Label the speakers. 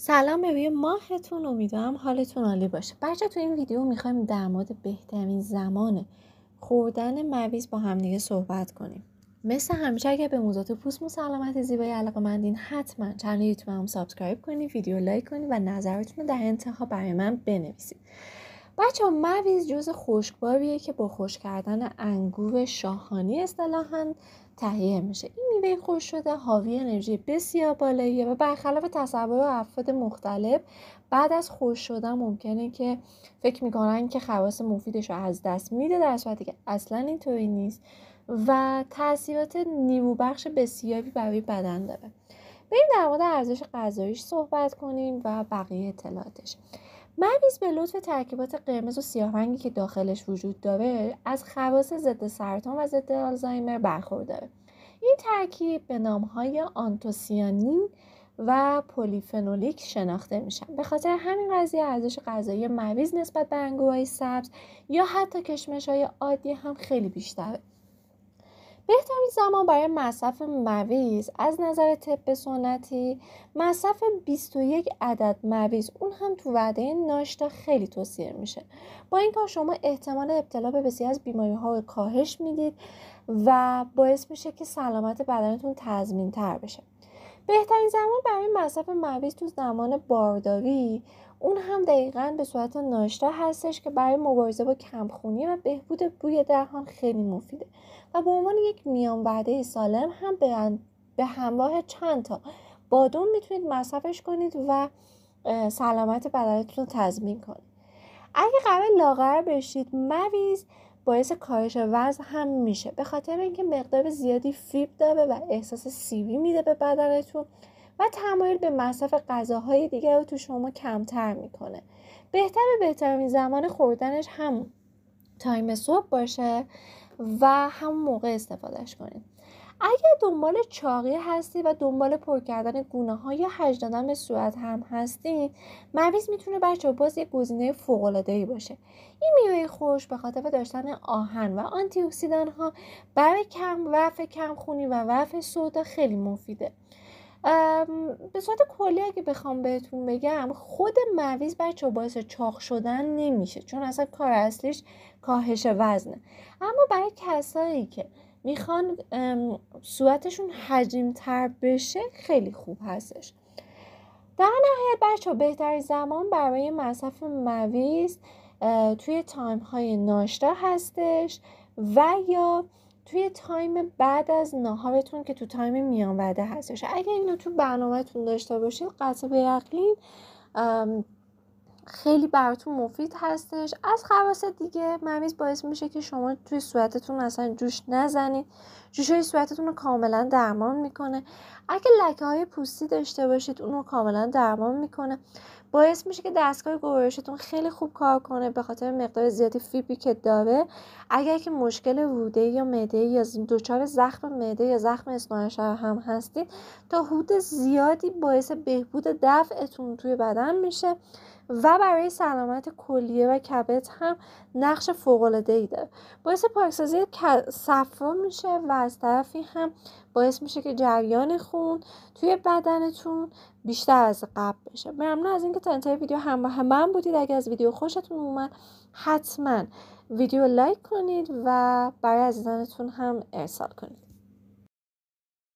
Speaker 1: سلام به ماهتون امیدوارم حالتون عالی باشه بچه تو این ویدیو میخوایم در مورد بهترین زمان خوردن مویز با همدیگه صحبت کنیم مثل همیشه اگر به موضوعات پوست و سلامت زیبایی علاقه مندین حتما چنل هم سابسکرایب کنید ویدیو لایک کنید و نظرتون رو در انتها برای من بنویسید بچه ها مویز جز خشکباریه که با خوش کردن انگور شاهانی اصطلاحا تهیه میشه این میوه خوش شده حاوی انرژی بسیار بالاییه و برخلاف تصور افراد مختلف بعد از خوش شدن ممکنه که فکر میکنن که خواص مفیدش رو از دست میده در صورتی که اصلا اینطوری نیست و تاثیرات نیروبخش بسیاری برای بدن داره بریم در مورد ارزش غذاییش صحبت کنیم و بقیه اطلاعاتش مریض به لطف ترکیبات قرمز و سیاهرنگی که داخلش وجود داره از خواص ضد سرطان و ضد آلزایمر برخورداره این ترکیب به های آنتوسیانین و پولیفنولیک شناخته میشن به خاطر همین قضیه ارزش غذایی مریض نسبت به انگورهای سبز یا حتی کشمش های عادی هم خیلی بیشتره بهترین زمان برای مصرف مویز از نظر طب سنتی مصرف 21 عدد مویز اون هم تو وعده ناشتا خیلی توصیه میشه با این کار شما احتمال ابتلا به بسیاری از بیماری ها رو کاهش میدید و باعث میشه که سلامت بدنتون تضمین تر بشه بهترین زمان برای مصرف مویز تو زمان بارداری اون هم دقیقا به صورت ناشتا هستش که برای مبارزه با کمخونی و بهبود بوی دهان خیلی مفیده و به عنوان یک میان وعده سالم هم به, همراه چند تا بادوم میتونید مصرفش کنید و سلامت بدنتون رو تضمین کنید اگه قبل لاغر بشید مویز باعث کاهش وزن هم میشه به خاطر اینکه مقدار زیادی فیب داره و احساس سیبی میده به بدنتون و تمایل به مصرف غذاهای دیگه رو تو شما کمتر میکنه بهتر بهترین زمان خوردنش هم تایم صبح باشه و همون موقع استفادهش کنید اگر دنبال چاقی هستی و دنبال پر کردن گونه ها یا هج دادن به صورت هم هستی مویز میتونه بچه باز یک گزینه فوق العاده باشه این میوه خوش به خاطر داشتن آهن و آنتی اکسیدان ها برای کم وف کم خونی و وف سودا خیلی مفیده به صورت کلی اگه بخوام بهتون بگم خود مویز بچه باعث چاق شدن نمیشه چون اصلا کار اصلیش کاهش وزنه اما برای کسایی که میخوان صورتشون حجیم تر بشه خیلی خوب هستش در نهایت بچه بهترین زمان برای مصرف مویز توی تایم های ناشتا هستش و یا توی تایم بعد از ناهارتون که تو تایم میان وعده هستش اگه اینو تو برنامهتون داشته باشید قطع به خیلی براتون مفید هستش از خواص دیگه ممیز باعث میشه که شما توی صورتتون اصلا جوش نزنید های صورتتون رو کاملا درمان میکنه اگه لکه های پوستی داشته باشید اون رو کاملا درمان میکنه باعث میشه که دستگاه گوارشتون خیلی خوب کار کنه به خاطر مقدار زیادی فیبری که داره اگر که مشکل روده یا معده یا دچار زخم معده یا زخم اسنانشار هم هستید تا حود زیادی باعث بهبود دفعتون توی بدن میشه و برای سلامت کلیه و کبد هم نقش فوق ای داره باعث پاکسازی صفرا میشه و از طرفی هم باعث میشه که جریان خون توی بدنتون بیشتر از قبل بشه ممنون از اینکه تا انتهای ویدیو هم هم من بودید اگر از ویدیو خوشتون اومد حتما ویدیو لایک کنید و برای عزیزانتون هم ارسال کنید